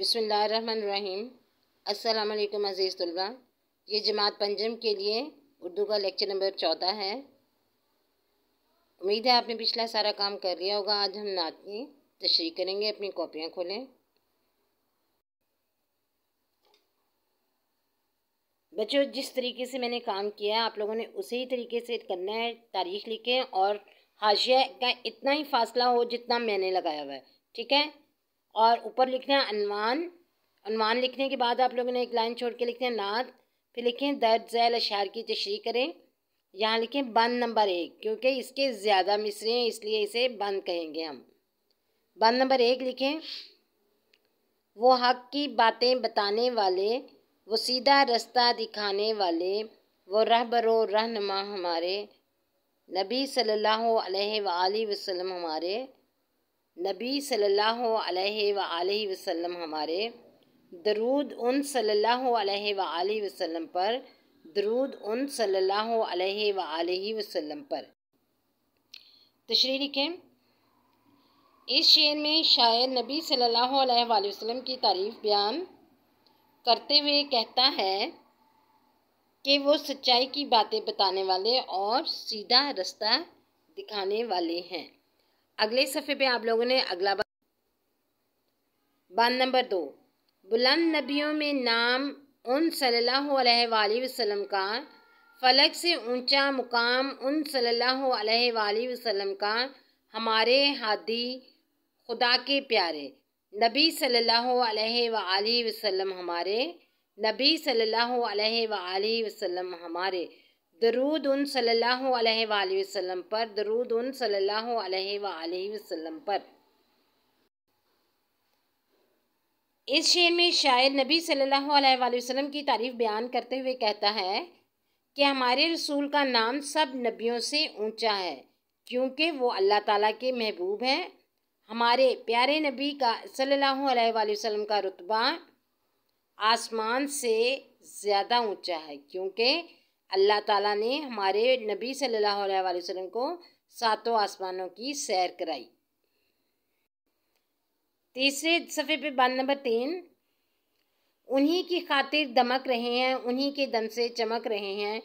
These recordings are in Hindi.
बिसमीम अल्लाम अज़ीज़ तलबा ये जमात पंजम के लिए उर्दू का लेक्चर नंबर चौदह है उम्मीद है आपने पिछला सारा काम कर लिया होगा आज हम नात की तशरी करेंगे अपनी कॉपियाँ खोलें बच्चों जिस तरीके से मैंने काम किया आप लोगों ने उसी तरीके से करना है तारीख लिखें और हाशिया का इतना ही फासला हो जितना मैंने लगाया हुआ है ठीक है और ऊपर लिखना है अनवान अनवान लिखने के बाद आप लोगों ने एक लाइन छोड़ के लिखना है नात फिर लिखें दर्ज जैल अशार की तशरी करें यहाँ लिखें बंद नंबर एक क्योंकि इसके ज़्यादा मिसरे हैं इसलिए इसे बंद कहेंगे हम बंद नंबर एक लिखें वो हक की बातें बताने वाले वो सीधा रास्ता दिखाने वाले वो रहबर रहनमा हमारे नबी सल्लल्लाहु अलैहि वसल्लम हमारे नबी सल्लल्लाहु अलैहि अलैहि वसल्लम हमारे दरूद उन सल्लल्लाहु अलैहि अलैहि वसल्लम पर दरूद उन सल्लल्लाहु अलैहि अलैहि वसल्लम पर तशरी लिखें इस शेर में शायर नबी सल्लल्लाहु अलैहि वसल्लम की तारीफ़ बयान करते हुए कहता है कि वो सच्चाई की बातें बताने वाले और सीधा रास्ता दिखाने वाले हैं अगले सफ़े पे आप लोगों ने अगला बात नंबर दो बुलंद नबियों में नाम उन सल्लल्लाहु वसलम का फलक से ऊंचा मुकाम उन सल्लल्लाहु वसलम का हमारे हादी खुदा के प्यारे नबी सल्ला वसलम हमारे नबी सल्ला वसलम हमारे दरूद उन सल्लल्लाहु अलैहि वसल्लम पर दरूद उन सल्लल्लाहु अलैहि वसल्लम पर इस शेर में शायर नबी सल्लल्लाहु अलैहि वसल्लम की तारीफ बयान करते हुए कहता है कि हमारे रसूल का नाम सब नबियों से ऊंचा है क्योंकि वो अल्लाह ताला के महबूब हैं हमारे प्यारे नबी का सल्लल्लाहु अलैहि वसल्लम का रुतबा आसमान से ज़्यादा ऊंचा है क्योंकि अल्लाह ताला ने हमारे नबी सल्लल्लाहु अलैहि वसल्लम को सातों आसमानों की सैर कराई तीसरे सफ़े पे बंद नंबर तीन उन्हीं की खातिर दमक रहे हैं उन्हीं के दम से चमक रहे हैं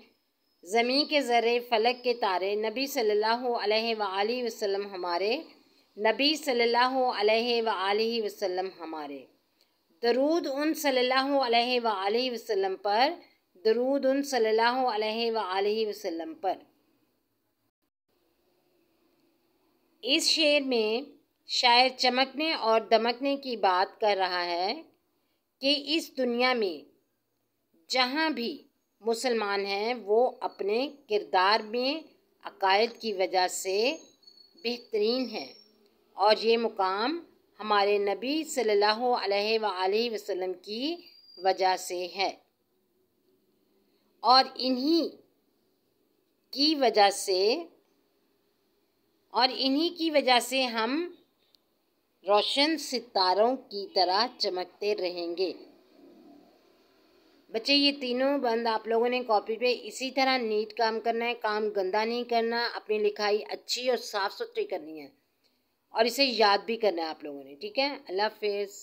ज़मीन के ज़र्रे फलक के तारे नबी सल्लल्लाहु अलैहि सल्ला वसल्लम हमारे नबी सल्लल्लाहु अलैहि सल्ला वसल्लम हमारे दरूद उन सल्लल्लाहु अलैहि सल्ला वसल्लम पर दरूद उन सल्लल्लाहु अलैहि वसल्लम पर इस शेर में शायर चमकने और दमकने की बात कर रहा है कि इस दुनिया में जहाँ भी मुसलमान हैं वो अपने किरदार में अकायद की वजह से बेहतरीन है और ये मुकाम हमारे नबी सल्लल्लाहु अलैहि वसल्लम की वजह से है और इन्हीं की वजह से और इन्हीं की वजह से हम रोशन सितारों की तरह चमकते रहेंगे बच्चे ये तीनों बंद आप लोगों ने कॉपी पे इसी तरह नीट काम करना है काम गंदा नहीं करना अपनी लिखाई अच्छी और साफ़ सुथरी करनी है और इसे याद भी करना है आप लोगों ने ठीक है अल्लाह हाफिज़